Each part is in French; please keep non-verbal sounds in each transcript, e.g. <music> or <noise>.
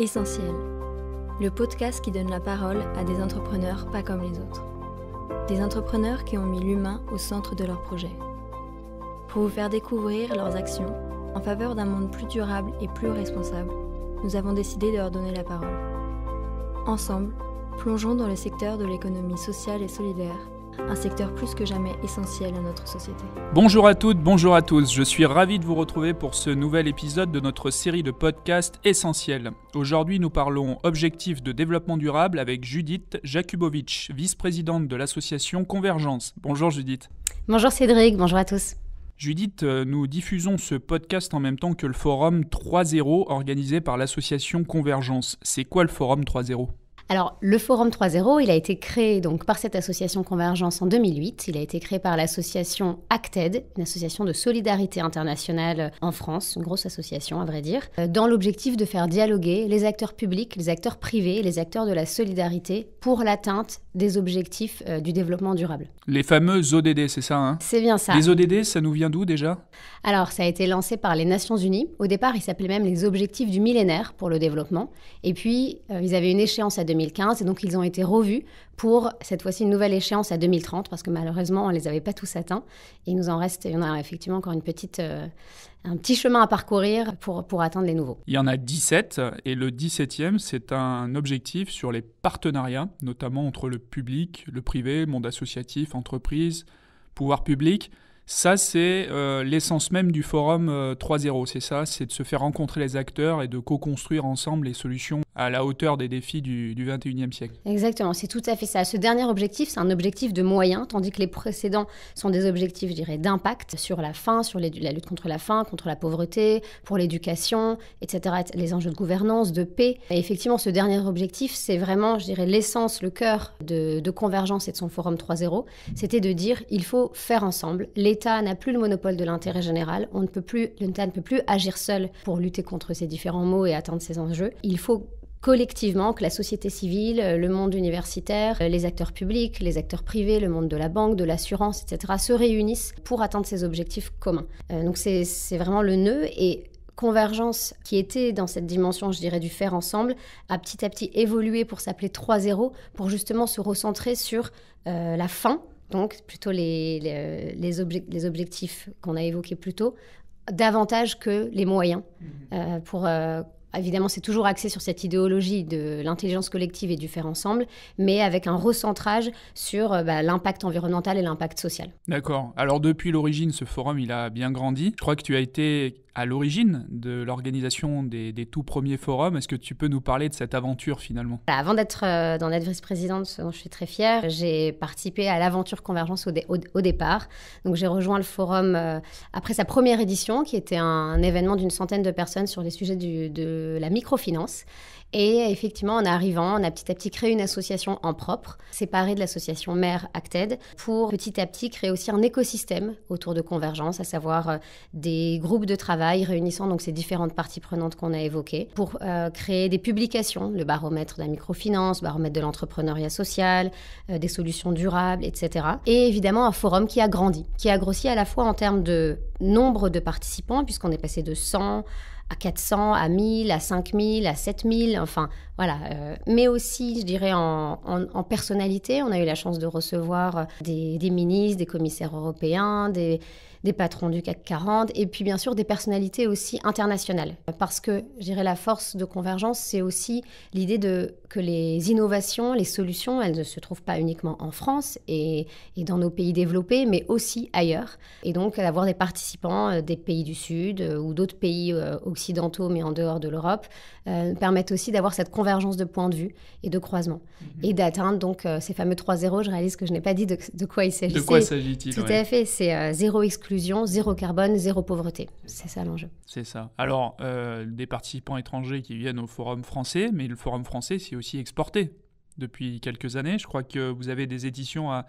Essentiel, le podcast qui donne la parole à des entrepreneurs pas comme les autres. Des entrepreneurs qui ont mis l'humain au centre de leur projet. Pour vous faire découvrir leurs actions en faveur d'un monde plus durable et plus responsable, nous avons décidé de leur donner la parole. Ensemble, plongeons dans le secteur de l'économie sociale et solidaire un secteur plus que jamais essentiel à notre société. Bonjour à toutes, bonjour à tous, je suis ravi de vous retrouver pour ce nouvel épisode de notre série de podcasts essentiels. Aujourd'hui nous parlons objectifs de développement durable avec Judith Jakubovic, vice-présidente de l'association Convergence. Bonjour Judith. Bonjour Cédric, bonjour à tous. Judith, euh, nous diffusons ce podcast en même temps que le forum 3.0 organisé par l'association Convergence. C'est quoi le forum 3.0 alors, le Forum 3.0, il a été créé donc par cette association Convergence en 2008. Il a été créé par l'association Acted, une association de solidarité internationale en France, une grosse association à vrai dire, euh, dans l'objectif de faire dialoguer les acteurs publics, les acteurs privés, les acteurs de la solidarité pour l'atteinte des objectifs euh, du développement durable. Les fameux ODD, c'est ça hein C'est bien ça. Les ODD, ça nous vient d'où déjà Alors, ça a été lancé par les Nations Unies. Au départ, ils s'appelaient même les objectifs du millénaire pour le développement. Et puis, euh, ils avaient une échéance à 2015. Et donc, ils ont été revus pour cette fois-ci une nouvelle échéance à 2030, parce que malheureusement, on les avait pas tous atteints. Et il nous en reste, il y en a effectivement encore une petite, euh, un petit chemin à parcourir pour, pour atteindre les nouveaux. Il y en a 17, et le 17e, c'est un objectif sur les partenariats, notamment entre le public, le privé, monde associatif, entreprise, pouvoir public. Ça, c'est euh, l'essence même du forum 3.0, euh, c'est ça, c'est de se faire rencontrer les acteurs et de co-construire ensemble les solutions à la hauteur des défis du, du 21e siècle. Exactement, c'est tout à fait ça. Ce dernier objectif, c'est un objectif de moyens, tandis que les précédents sont des objectifs, je dirais, d'impact sur la faim, sur la lutte contre la faim, contre la pauvreté, pour l'éducation, etc., les enjeux de gouvernance, de paix. Et effectivement, ce dernier objectif, c'est vraiment, je dirais, l'essence, le cœur de, de Convergence et de son forum 3.0, c'était de dire, il faut faire ensemble les l'État n'a plus le monopole de l'intérêt général. On ne peut plus, l'État ne peut plus agir seul pour lutter contre ces différents maux et atteindre ces enjeux. Il faut collectivement que la société civile, le monde universitaire, les acteurs publics, les acteurs privés, le monde de la banque, de l'assurance, etc., se réunissent pour atteindre ces objectifs communs. Euh, donc c'est vraiment le nœud et convergence qui était dans cette dimension, je dirais, du faire ensemble, a petit à petit évolué pour s'appeler 3-0, pour justement se recentrer sur euh, la fin, donc plutôt les, les, objectifs qu'on a évoqués plus tôt, davantage que les moyens. Mhm. Euh, pour, euh, évidemment, c'est toujours axé sur cette idéologie de l'intelligence collective et du faire ensemble, mais avec un recentrage sur euh, bah, l'impact environnemental et l'impact social. D'accord. Alors depuis l'origine, ce forum, il a bien grandi. Je crois que tu as été à l'origine de l'organisation des, tout premiers forums. Est-ce que tu peux nous parler de cette aventure finalement bah, Avant d'être euh, dans d'en vice-présidente, dont je suis très fière, j'ai participé à l'aventure Convergence au, départ. Donc j'ai rejoint le forum euh, après sa première édition, qui était un, événement d'une centaine de personnes sur les sujets de la microfinance. Et effectivement, en arrivant, on a petit à petit créé une association en propre, séparée de l'association mère Acted, pour petit à petit créer aussi un écosystème autour de Convergence, à savoir euh, des groupes de travail réunissant donc ces différentes parties prenantes qu'on a évoquées, pour euh, créer des publications, le baromètre de la microfinance, baromètre de l'entrepreneuriat social, euh, des solutions durables, etc. Et évidemment, un forum qui a grandi, qui a grossi à la fois en termes de nombre de participants, puisqu'on est passé de 100 à 400, à 1000, à 5000, à 7000, enfin voilà. Euh, mais aussi, je dirais, en, personnalité, on a eu la chance de recevoir des ministres, des commissaires européens, des des patrons du CAC 40 et puis bien sûr des personnalités aussi internationales. Parce que, je dirais, la force de convergence, c'est aussi l'idée de que les innovations, les solutions, elles ne se trouvent pas uniquement en France et, et dans nos pays développés, mais aussi ailleurs. Et donc avoir des participants euh, des pays du Sud euh, ou d'autres pays euh, occidentaux, mais en dehors de l'Europe, permettent aussi d'avoir cette convergence de points de vue et de croisement. Mm-hmm. Et d'atteindre donc ces fameux 3-0, je réalise que je n'ai pas dit de, quoi il s'agit. De quoi s'agit-il Tout à fait, c'est zéro exclusion zéro carbone, zéro pauvreté. C'est ça l'enjeu. C'est ça. Alors, euh, des participants étrangers qui viennent au forum français, mais le forum français, c'est aussi exporté depuis quelques années. Je crois que vous avez des éditions à,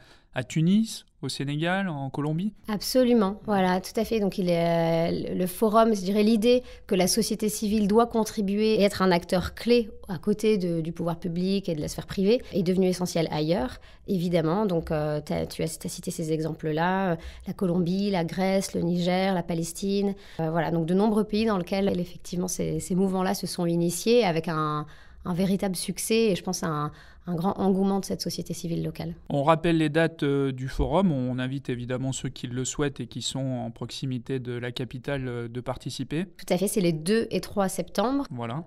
Tunis, au Sénégal, en Colombie. Absolument, voilà, tout à fait. Donc il est, euh, le forum, je dirais l'idée que la société civile doit contribuer et être un acteur clé à côté du pouvoir public et de la sphère privée est devenu essentiel ailleurs, évidemment. Donc euh, tu as, cité ces exemples-là, euh, la Colombie, la Grèce, le Niger, la Palestine, voilà, donc de nombreux pays dans lesquels effectivement ces mouvements-là se sont initiés avec un un véritable succès et je pense à un, grand engouement de cette société civile locale. On rappelle les dates euh, du forum. On invite évidemment ceux qui le souhaitent et qui sont en proximité de la capitale euh, de participer. Tout à fait, c'est les 2 et 3 septembre. Voilà.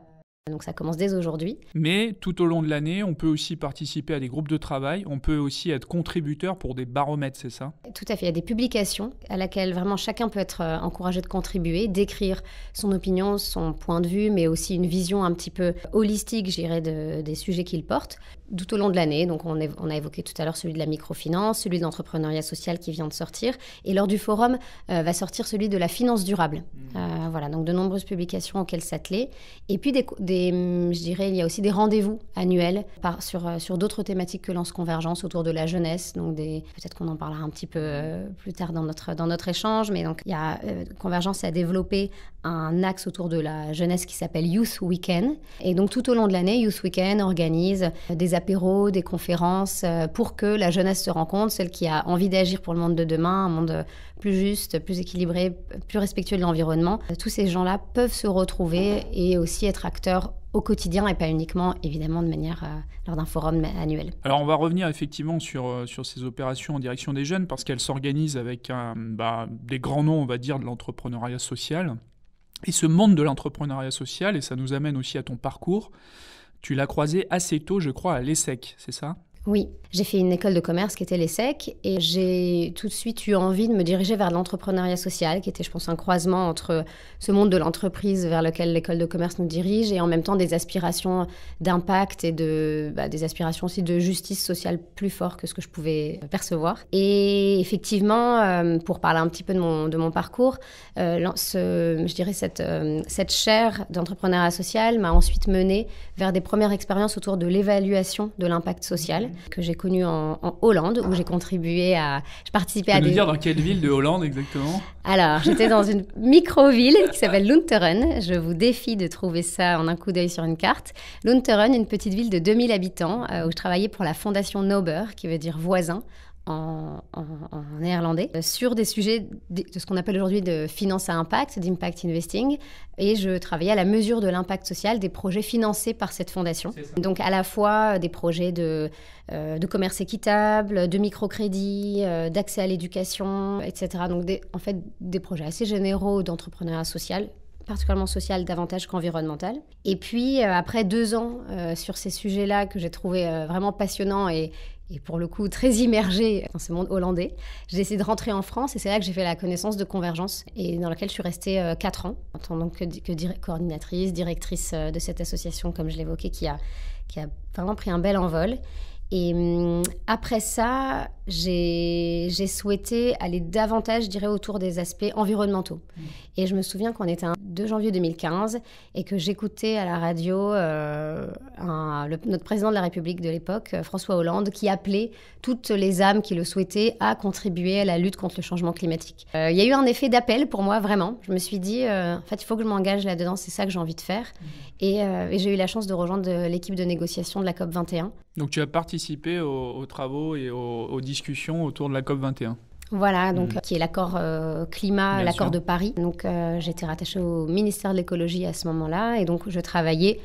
Donc ça commence dès aujourd'hui. Mais tout au long de l'année, on peut aussi participer à des groupes de travail, on peut aussi être contributeur pour des baromètres, c'est ça Tout à fait, il y a des publications à laquelle vraiment chacun peut être euh, encouragé de contribuer, d'écrire son opinion, son point de vue, mais aussi une vision un petit peu holistique, j'irais, des sujets qu'il porte tout au long de l'année. Donc on, on, a évoqué tout à l'heure celui de la microfinance, celui de l'entrepreneuriat social qui vient de sortir, et lors du forum euh, va sortir celui de la finance durable. Mmh. Euh, voilà, donc de nombreuses publications auxquelles s'atteler. Et puis, des, hum, je dirais, il y a aussi des rendez-vous annuels sur, euh, sur d'autres thématiques que Lance Convergence autour de la jeunesse. Donc, peut-être qu'on en parlera un petit peu euh, plus tard dans notre, dans notre échange, mais donc, il y a, euh, Convergence a développé un axe autour de la jeunesse qui s'appelle Youth Weekend. Et donc, tout au long de l'année, Youth Weekend organise des apéros, des conférences pour que la jeunesse se rencontre, celle qui a envie d'agir pour le monde de demain, un monde plus juste, plus équilibré, plus respectueux de l'environnement. Tous ces gens-là peuvent se retrouver et aussi être acteurs au quotidien et pas uniquement évidemment de manière euh, lors d'un forum annuel. Alors on va revenir effectivement sur, euh, sur ces opérations en direction des jeunes parce qu'elles s'organisent avec bah, des grands noms on va dire de l'entrepreneuriat social. Et ce monde de l'entrepreneuriat social, et ça nous amène aussi à ton parcours, tu l'as croisé assez tôt je crois à l'ESSEC, c'est ça oui, j'ai fait une école de commerce qui était l'ESSEC et j'ai tout de suite eu envie de me diriger vers l'entrepreneuriat social, qui était, je pense, un croisement entre ce monde de l'entreprise vers lequel l'école de commerce nous dirige et en même temps des aspirations d'impact et de, bah, des aspirations aussi de justice sociale plus fort que ce que je pouvais percevoir. Et effectivement, euh, pour parler un petit peu de mon, parcours, euh, je dirais cette, euh, cette chaire d'entrepreneuriat social m'a ensuite menée vers des premières expériences autour de l'évaluation de l'impact social que j'ai connu en, Hollande, où ah. j'ai contribué à. Je participais à. Des... dire dans quelle ville de Hollande exactement Alors, j'étais dans une <laughs> micro-ville qui s'appelle Lunteren. Je vous défie de trouver ça en un coup d'œil sur une carte. Lunteren, une petite ville de 2000 habitants, euh, où je travaillais pour la fondation Nober, qui veut dire voisin en, néerlandais euh, sur des sujets de, ce qu'on appelle aujourd'hui de finance à impact, d'impact investing. Et je travaillais à la mesure de l'impact social des projets financés par cette fondation. Donc à la fois euh, des projets de, euh, de commerce équitable, de microcrédit, d'accès à l'éducation, etc. Donc des, en fait des projets assez généraux d'entrepreneuriat social particulièrement social davantage qu'environnemental. Et puis, après deux ans sur ces sujets-là que j'ai trouvé vraiment passionnants et, et pour le coup très immergée dans ce monde hollandais. J'ai essayé de rentrer en France et c'est là que j'ai fait la connaissance de Convergence et dans laquelle je suis restée 4 euh, ans en tant que, coordinatrice, directrice euh, de cette association comme je l'évoquais qui qui a vraiment pris un bel envol et hum, après ça, j'ai souhaité aller davantage, je dirais, autour des aspects environnementaux. Et je me souviens qu'on était un 2 janvier 2015 et que j'écoutais à la radio euh, notre président de la République de l'époque, euh, François Hollande, qui appelait toutes les âmes qui le souhaitaient à contribuer à la lutte contre le changement climatique. Euh, il y a eu un effet d'appel pour moi, vraiment. Je me suis dit, en fait, il faut que je m'engage là-dedans, c'est ça que j'ai envie de faire. et j'ai eu la chance de rejoindre l'équipe de négociation de la COP 21 donc tu as participé aux, travaux et aux, discussions autour de la COP 21. Voilà, donc mm. qui est l'accord euh, climat, l'accord de Paris. Donc euh, j'étais rattachée au ministère de l'écologie à ce moment-là et donc je travaillais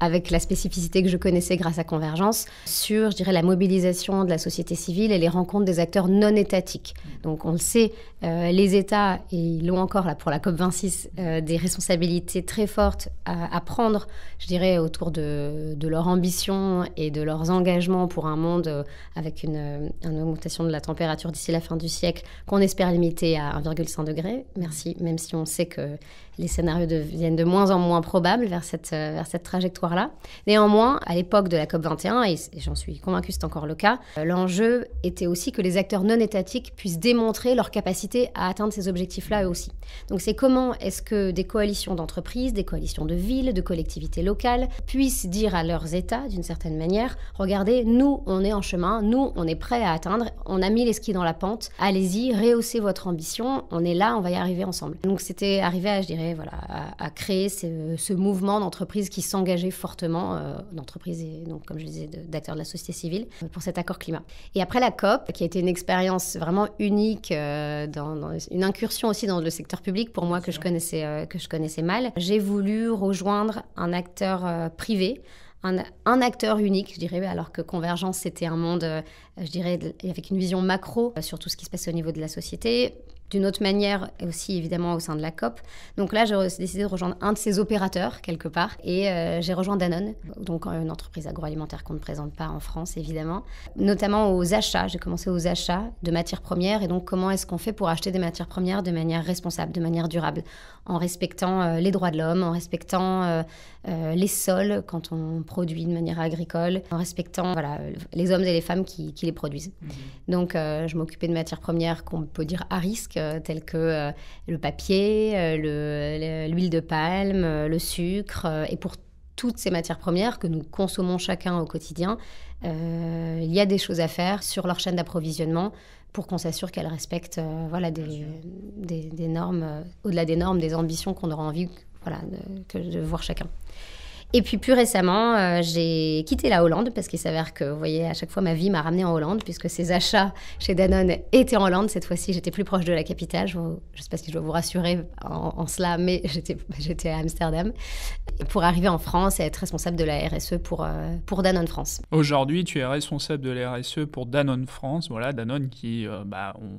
avec la spécificité que je connaissais grâce à Convergence, sur, je dirais, la mobilisation de la société civile et les rencontres des acteurs non étatiques. Donc, on le sait, euh, les États, et ils l'ont encore là pour la COP26, euh, des responsabilités très fortes à, prendre, je dirais, autour de, leur ambition et de leurs engagements pour un monde euh, avec une, une augmentation de la température d'ici la fin du siècle, qu'on espère limiter à 1,5 degré. Merci, même si on sait que les scénarios deviennent de moins en moins probables vers cette, vers cette trajectoire là. Néanmoins, à l'époque de la COP21, et j'en suis convaincue c'est encore le cas, euh, l'enjeu était aussi que les acteurs non étatiques puissent démontrer leur capacité à atteindre ces objectifs-là eux aussi. Donc c'est comment est-ce que des coalitions d'entreprises, des coalitions de villes, de collectivités locales puissent dire à leurs États, d'une certaine manière, regardez, nous, on est en chemin, nous, on est prêts à atteindre, on a mis les skis dans la pente, allez-y, rehaussez votre ambition, on est là, on va y arriver ensemble. Donc c'était arrivé, à, je dirais, voilà, à, créer ce, ce mouvement d'entreprises qui s'engageaient fortement euh, d'entreprises et donc, comme je disais, d'acteurs de la société civile euh, pour cet accord climat. Et après la COP, qui a été une expérience vraiment unique, euh, dans, une incursion aussi dans le secteur public pour moi que je connaissais, que je connaissais mal, j'ai voulu rejoindre un acteur privé. Un, un, acteur unique, je dirais, alors que Convergence, c'était un monde, je dirais, avec une vision macro sur tout ce qui se passe au niveau de la société d'une autre manière, aussi évidemment au sein de la COP. Donc là, j'ai décidé de rejoindre un de ces opérateurs quelque part, et euh, j'ai rejoint Danone, donc euh, une entreprise agroalimentaire qu'on ne présente pas en France évidemment, notamment aux achats. J'ai commencé aux achats de matières premières, et donc comment est-ce qu'on fait pour acheter des matières premières de manière responsable, de manière durable, en respectant euh, les droits de l'homme, en respectant euh, euh, les sols quand on produit de manière agricole, en respectant les hommes et les femmes qui, les produisent. Mmh. Donc je m'occupais de matières premières qu'on peut dire à risque, telles que le papier, l'huile de palme, le sucre, et pour toutes ces matières premières que nous consommons chacun au quotidien, il y a des choses à faire sur leur chaîne d'approvisionnement, pour qu'on s'assure qu'elle respecte euh, voilà, des, normes, euh, au-delà des normes, des ambitions qu'on aura envie voilà, de voir chacun. Et puis plus récemment, euh, j'ai quitté la Hollande parce qu'il s'avère que, vous voyez, à chaque fois ma vie m'a ramenée en Hollande puisque ces achats chez Danone étaient en Hollande. Cette fois-ci, j'étais plus proche de la capitale. Je ne sais pas si je dois vous rassurer en, cela, mais <laughs> j'étais à Amsterdam pour arriver en France et être responsable de la RSE pour, euh, pour Danone France. Aujourd'hui, tu es responsable de la RSE pour Danone France. Voilà, Danone qui, euh, bah, on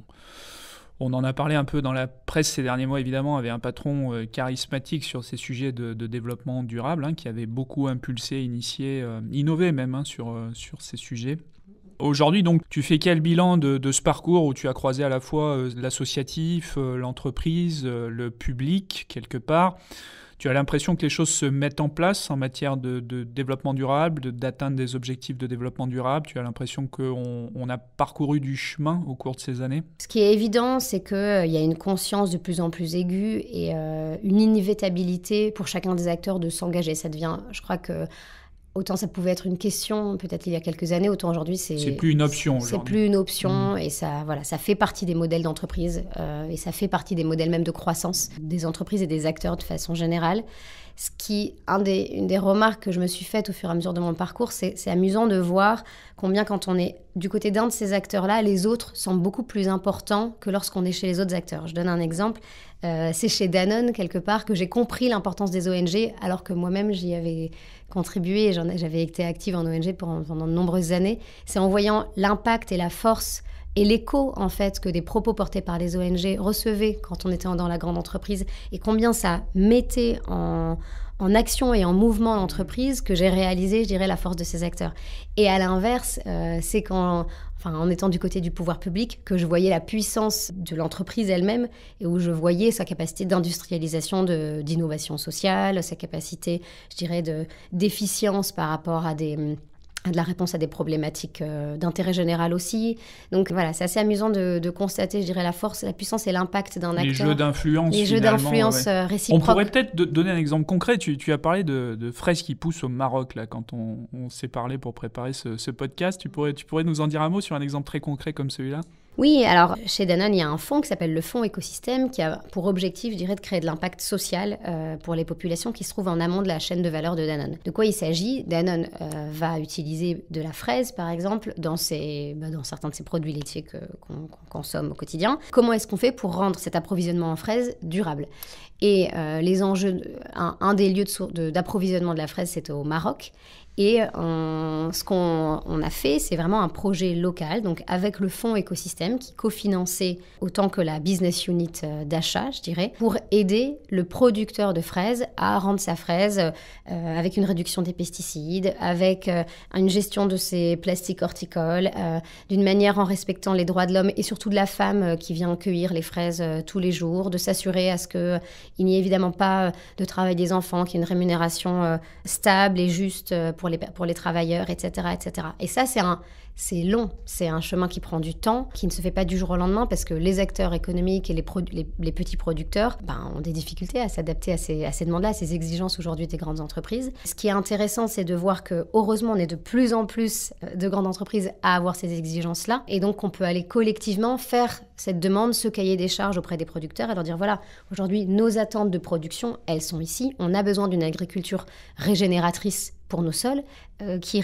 on en a parlé un peu dans la presse ces derniers mois, évidemment, avec un patron euh, charismatique sur ces sujets de, développement durable, hein, qui avait beaucoup impulsé, initié, euh, innové même hein, sur, euh, sur ces sujets. Aujourd'hui, donc, tu fais quel bilan de, ce parcours où tu as croisé à la fois l'associatif, l'entreprise, le public, quelque part tu as l'impression que les choses se mettent en place en matière de, développement durable, d'atteindre des objectifs de développement durable Tu as l'impression qu'on on a parcouru du chemin au cours de ces années Ce qui est évident, c'est qu'il euh, y a une conscience de plus en plus aiguë et euh, une inévitabilité pour chacun des acteurs de s'engager. Ça devient, je crois que Autant ça pouvait être une question peut-être il y a quelques années, autant aujourd'hui c'est. C'est plus une option. C'est plus une option mm. et ça voilà ça fait partie des modèles d'entreprise euh, et ça fait partie des modèles même de croissance des entreprises et des acteurs de façon générale. Ce qui un des, une des remarques que je me suis faite au fur et à mesure de mon parcours, c'est amusant de voir combien quand on est du côté d'un de ces acteurs-là, les autres sont beaucoup plus importants que lorsqu'on est chez les autres acteurs. Je donne un exemple. Euh, c'est chez Danone quelque part que j'ai compris l'importance des ONG alors que moi-même j'y avais contribué, j'avais été active en ONG pendant, pendant de nombreuses années, c'est en voyant l'impact et la force et l'écho en fait que des propos portés par les ONG recevaient quand on était dans la grande entreprise et combien ça mettait en, action et en mouvement l'entreprise que j'ai réalisé, je dirais, la force de ces acteurs. Et à l'inverse, euh, c'est quand, en étant du côté du pouvoir public, que je voyais la puissance de l'entreprise elle-même et où je voyais sa capacité d'industrialisation, d'innovation sociale, sa capacité, je dirais, d'efficience par rapport à des de la réponse à des problématiques euh, d'intérêt général aussi. Donc voilà, c'est assez amusant de, constater, je dirais, la force, la puissance et l'impact d'un acteur. Les jeux d'influence. Les jeux d'influence euh, réciproques. On pourrait peut-être donner un exemple concret. Tu, as parlé de, fraises qui poussent au Maroc, là, quand on, s'est parlé pour préparer ce, ce, podcast. Tu pourrais, tu pourrais nous en dire un mot sur un exemple très concret comme celui-là oui, alors chez Danone, il y a un fonds qui s'appelle le fonds écosystème qui a pour objectif, je dirais, de créer de l'impact social euh, pour les populations qui se trouvent en amont de la chaîne de valeur de Danone. De quoi il s'agit Danone euh, va utiliser de la fraise, par exemple, dans, bah, dans certains de ses produits laitiers qu'on consomme au quotidien. Comment est-ce qu'on fait pour rendre cet approvisionnement en fraise durable Et euh, les enjeux, un, des lieux d'approvisionnement de, de la fraise, c'est au Maroc. Et euh, ce qu'on a fait, c'est vraiment un projet local, donc avec le fonds écosystème qui cofinançait autant que la business unit euh, d'achat, je dirais, pour aider le producteur de fraises à rendre sa fraise euh, avec une réduction des pesticides, avec une gestion de ses plastiques horticoles, d'une manière en respectant les droits de l'homme et surtout de la femme qui vient cueillir les fraises tous les jours, de s'assurer à ce qu'il n'y ait évidemment pas de travail des enfants, qu'il y ait une rémunération stable et juste pour les, travailleurs, etc. etc. Et ça, c'est long, c'est un chemin qui prend du temps, qui ne se fait pas du jour au lendemain parce que les acteurs économiques et les, petits producteurs ben, ont des difficultés à s'adapter à ces, à ces demandes-là, à ces exigences aujourd'hui des grandes entreprises. Ce qui est intéressant, c'est de voir que, heureusement, on est de plus en plus euh, de grandes entreprises à avoir ces exigences-là et donc on peut aller collectivement faire cette demande, ce cahier des charges auprès des producteurs et leur dire voilà, aujourd'hui, nos attentes de production, elles sont ici, on a besoin d'une agriculture régénératrice pour nos sols, euh, qui,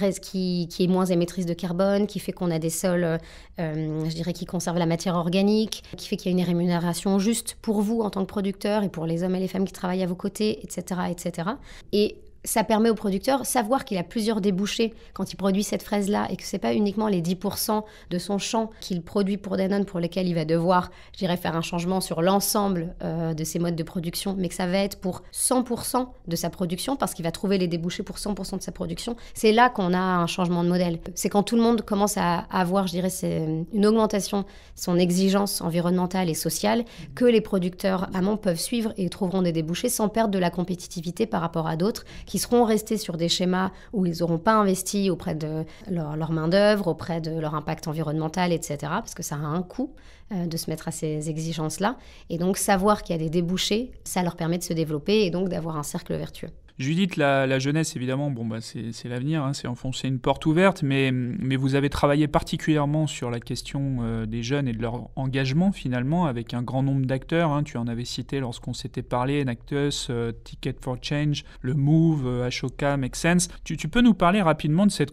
qui, est moins émettrice de carbone, qui fait qu'on a des sols, euh, euh, je dirais, qui conservent la matière organique, qui fait qu'il y a une rémunération juste pour vous en tant que producteur et pour les hommes et les femmes qui travaillent à vos côtés, etc. etc. Et ça permet au producteur savoir qu'il a plusieurs débouchés quand il produit cette fraise-là et que c'est pas uniquement les 10% de son champ qu'il produit pour Danone pour lesquels il va devoir, j'irai faire un changement sur l'ensemble euh, de ses modes de production, mais que ça va être pour 100% de sa production parce qu'il va trouver les débouchés pour 100% de sa production. C'est là qu'on a un changement de modèle. C'est quand tout le monde commence à avoir, je dirais, euh, une augmentation de son exigence environnementale et sociale que les producteurs amont peuvent suivre et trouveront des débouchés sans perdre de la compétitivité par rapport à d'autres qui ils seront restés sur des schémas où ils n'auront pas investi auprès de leur, main-d'œuvre, auprès de leur impact environnemental, etc. Parce que ça a un coût euh, de se mettre à ces exigences-là. Et donc, savoir qu'il y a des débouchés, ça leur permet de se développer et donc d'avoir un cercle vertueux. Judith, la, jeunesse, évidemment, bon, bah, c'est l'avenir, hein, c'est enfoncer une porte ouverte, mais, mais vous avez travaillé particulièrement sur la question euh, des jeunes et de leur engagement, finalement, avec un grand nombre d'acteurs. Hein. tu en avais cité lorsqu'on s'était parlé, Nactus, euh, Ticket for Change, le Move, euh, Ashoka, Make Sense. Tu, peux nous parler rapidement de cette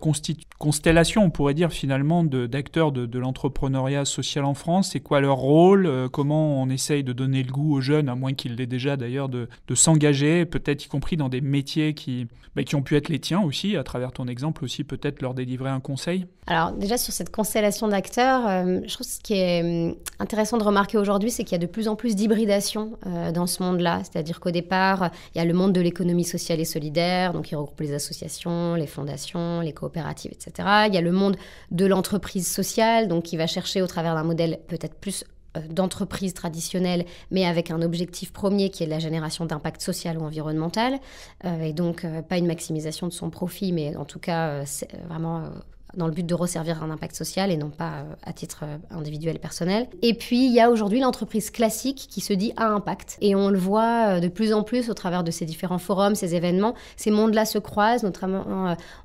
constellation, on pourrait dire, finalement, d'acteurs de, l'entrepreneuriat social en France C'est quoi leur rôle Comment on essaye de donner le goût aux jeunes, à moins qu'ils l'aient déjà d'ailleurs, de, de s'engager, peut-être y compris dans des métiers qui, bah, qui ont pu être les tiens aussi, à travers ton exemple aussi, peut-être leur délivrer un conseil Alors déjà sur cette constellation d'acteurs, euh, je trouve ce qui est hum, intéressant de remarquer aujourd'hui, c'est qu'il y a de plus en plus d'hybridation euh, dans ce monde-là. C'est-à-dire qu'au départ, il y a le monde de l'économie sociale et solidaire, donc qui regroupe les associations, les fondations, les coopératives, etc. Il y a le monde de l'entreprise sociale, donc qui va chercher au travers d'un modèle peut-être plus euh, d'entreprise traditionnelles, mais avec un objectif premier qui est la génération d'impact social ou environnemental, euh, et donc euh, pas une maximisation de son profit, mais en tout cas vraiment dans le but de resservir un impact social et non pas euh, à titre euh, individuel personnel. Et puis il y a aujourd'hui l'entreprise classique qui se dit à impact et on le voit euh, de plus en plus au travers de ces différents forums, ces événements, ces mondes-là se croisent, notamment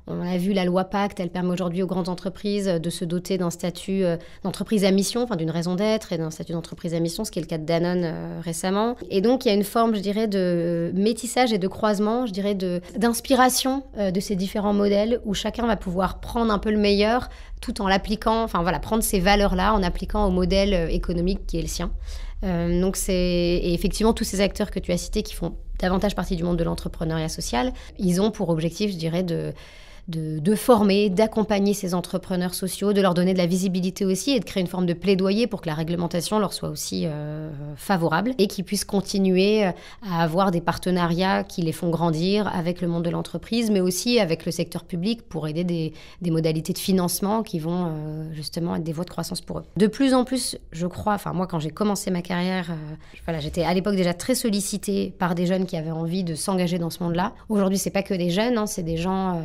on a vu la loi Pacte, elle permet aujourd'hui aux grandes entreprises de se doter d'un statut d'entreprise à mission, enfin d'une raison d'être et d'un statut d'entreprise à mission, ce qui est le cas de Danone récemment. Et donc il y a une forme, je dirais, de métissage et de croisement, je dirais, d'inspiration de ces différents modèles où chacun va pouvoir prendre un peu le meilleur tout en l'appliquant, enfin voilà, prendre ces valeurs-là en appliquant au modèle euh, économique qui est le sien. Euh, donc c'est et effectivement tous ces acteurs que tu as cités qui font davantage partie du monde de l'entrepreneuriat social, ils ont pour objectif, je dirais, de de, former, d'accompagner ces entrepreneurs sociaux, de leur donner de la visibilité aussi et de créer une forme de plaidoyer pour que la réglementation leur soit aussi euh, favorable et qu'ils puissent continuer euh, à avoir des partenariats qui les font grandir avec le monde de l'entreprise, mais aussi avec le secteur public pour aider des, modalités de financement qui vont euh, justement être des voies de croissance pour eux. De plus en plus, je crois, enfin moi quand j'ai commencé ma carrière, voilà, j'étais à l'époque déjà très sollicitée par des jeunes qui avaient envie de s'engager dans ce monde-là. Aujourd'hui, c'est pas que des jeunes, hein, c'est des gens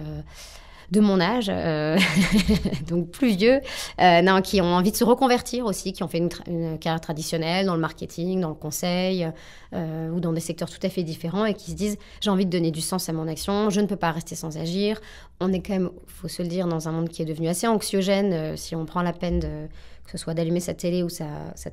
de mon âge, euh, <laughs> donc plus vieux, euh, non, qui ont envie de se reconvertir aussi, qui ont fait une, carrière traditionnelle dans le marketing, dans le conseil euh, ou dans des secteurs tout à fait différents et qui se disent j'ai envie de donner du sens à mon action, je ne peux pas rester sans agir. On est quand même, faut se le dire, dans un monde qui est devenu assez anxiogène si on prend la peine de que ce soit d'allumer sa télé ou sa,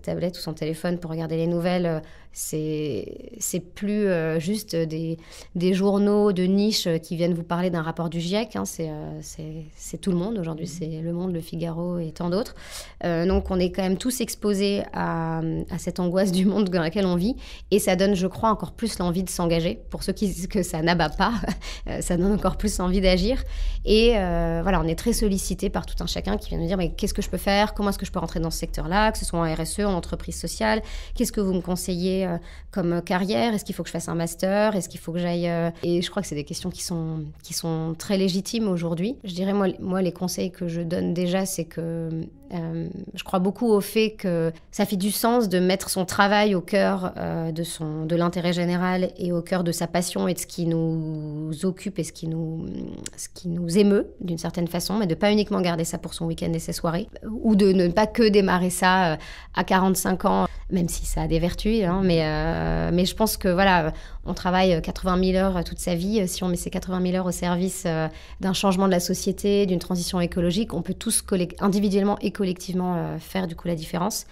tablette ou son téléphone pour regarder les nouvelles, euh, c'est plus euh, juste des, des, journaux de niche euh, qui viennent vous parler d'un rapport du GIEC. Hein. c'est tout le monde aujourd'hui, mmh. c'est Le Monde, Le Figaro et tant d'autres. donc on est quand même tous exposés à, à, cette angoisse du monde dans laquelle on vit et ça donne, je crois, encore plus l'envie de s'engager. Pour ceux qui disent que ça n'abat pas, <laughs> ça donne encore plus envie d'agir. Et voilà, on est très sollicité par tout un chacun qui vient nous dire mais qu'est-ce que je peux faire Comment est-ce que je peux rentrer dans ce secteur-là, que ce soit en RSE, en entreprise sociale Qu'est-ce que vous me conseillez euh, comme euh, carrière Est-ce qu'il faut que je fasse un master Est-ce qu'il faut que j'aille euh, Et je crois que c'est des questions qui sont, qui sont très légitimes aujourd'hui. Je dirais, moi, moi, les conseils que je donne déjà, c'est que euh, je crois beaucoup au fait que ça fait du sens de mettre son travail au cœur euh, de, de l'intérêt général et au cœur de sa passion et de ce qui nous occupe et ce qui nous, ce qui nous émeut d'une certaine façon, mais de ne pas uniquement garder ça pour son week-end et ses soirées, ou de ne pas que démarrer ça euh, à 45 ans même si ça a des vertus. Hein, mais, euh, mais je pense que voilà, on travaille 80 000 heures toute sa vie. Si on met ces 80 000 heures au service euh, d'un changement de la société, d'une transition écologique, on peut tous individuellement et collectivement euh, faire du coup la différence.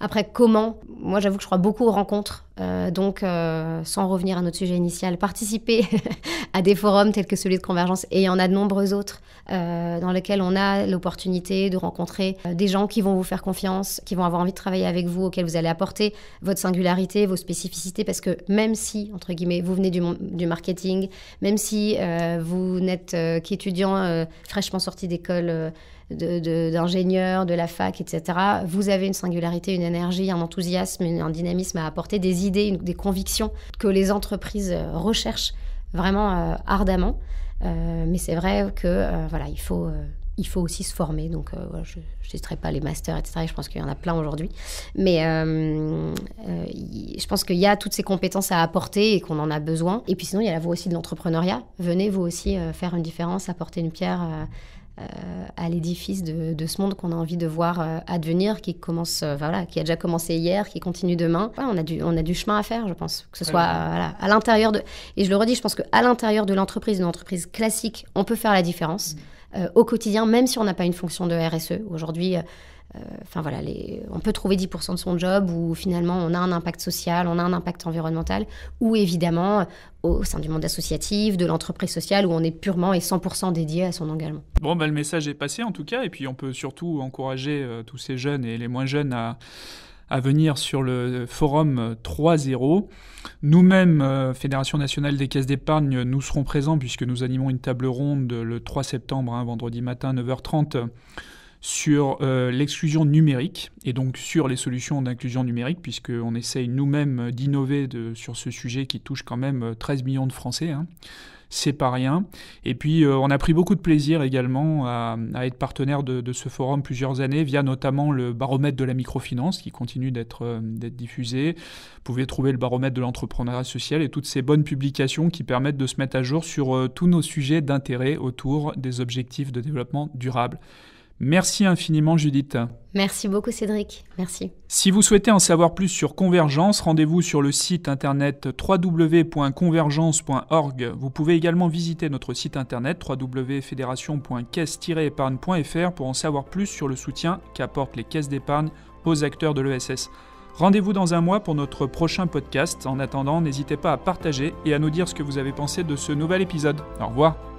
Après, comment Moi, j'avoue que je crois beaucoup aux rencontres. Euh, donc, euh, sans revenir à notre sujet initial, participer <laughs> à des forums tels que celui de Convergence, et il y en a de nombreux autres, euh, dans lesquels on a l'opportunité de rencontrer des gens qui vont vous faire confiance, qui vont avoir envie de travailler avec vous, auxquels vous allez apporter votre singularité, vos spécificités, parce que même si, entre guillemets, vous venez du, du marketing, même si vous n'êtes qu'étudiant fraîchement sorti d'école, d'ingénieurs, de, la fac, etc. Vous avez une singularité, une énergie, un enthousiasme, un dynamisme à apporter, des idées, des convictions que les entreprises euh, recherchent vraiment euh, ardemment. Euh, mais c'est vrai que voilà, il faut il faut aussi se former. Donc, je ne citerai pas les masters, etc. je pense qu'il y en a plein aujourd'hui. Mais je pense qu'il y a toutes ces compétences à apporter et qu'on en a besoin. Et puis sinon, il y a la voie aussi de l'entrepreneuriat. Venez vous aussi faire une différence, apporter une pierre euh, à l'édifice de, ce monde qu'on a envie de voir euh, advenir, qui commence, euh, voilà, qui a déjà commencé hier, qui continue demain. on a du, on a du chemin à faire, je pense, que ce soit à l'intérieur de, et je le redis, je pense qu'à l'intérieur de l'entreprise, d'une entreprise classique, on peut faire la différence mm. au quotidien, même si on n'a pas une fonction de RSE. Aujourd'hui. Euh, voilà, on peut trouver 10% de son job où finalement on a un impact social, on a un impact environnemental, ou évidemment euh, au sein du monde associatif, de l'entreprise sociale, où on est purement et 100% dédié à son engagement. Bon, bah, le message est passé en tout cas, et puis on peut surtout encourager euh, tous ces jeunes et les moins jeunes à, venir sur le forum 3.0. Nous-mêmes, Fédération nationale des caisses d'épargne, nous serons présents puisque nous animons une table ronde le 3 septembre, hein, vendredi matin, 9h30 sur euh, l'exclusion numérique et donc sur les solutions d'inclusion numérique, puisqu'on essaye nous-mêmes euh, d'innover sur ce sujet qui touche quand même 13 euh, millions de Français. Hein. C'est pas rien. Et puis, on a pris beaucoup de plaisir également à, être partenaire de, ce forum plusieurs années, via notamment le baromètre de la microfinance qui continue d'être diffusé. Vous pouvez trouver le baromètre de l'entrepreneuriat social et toutes ces bonnes publications qui permettent de se mettre à jour sur tous nos sujets d'intérêt autour des objectifs de développement durable. Merci infiniment Judith. Merci beaucoup Cédric, merci. Si vous souhaitez en savoir plus sur Convergence, rendez-vous sur le site internet www.convergence.org. Vous pouvez également visiter notre site internet www.fédération.caisse-épargne.fr pour en savoir plus sur le soutien qu'apportent les caisses d'épargne aux acteurs de l'ESS. Rendez-vous dans un mois pour notre prochain podcast. En attendant, n'hésitez pas à partager et à nous dire ce que vous avez pensé de ce nouvel épisode. Au revoir.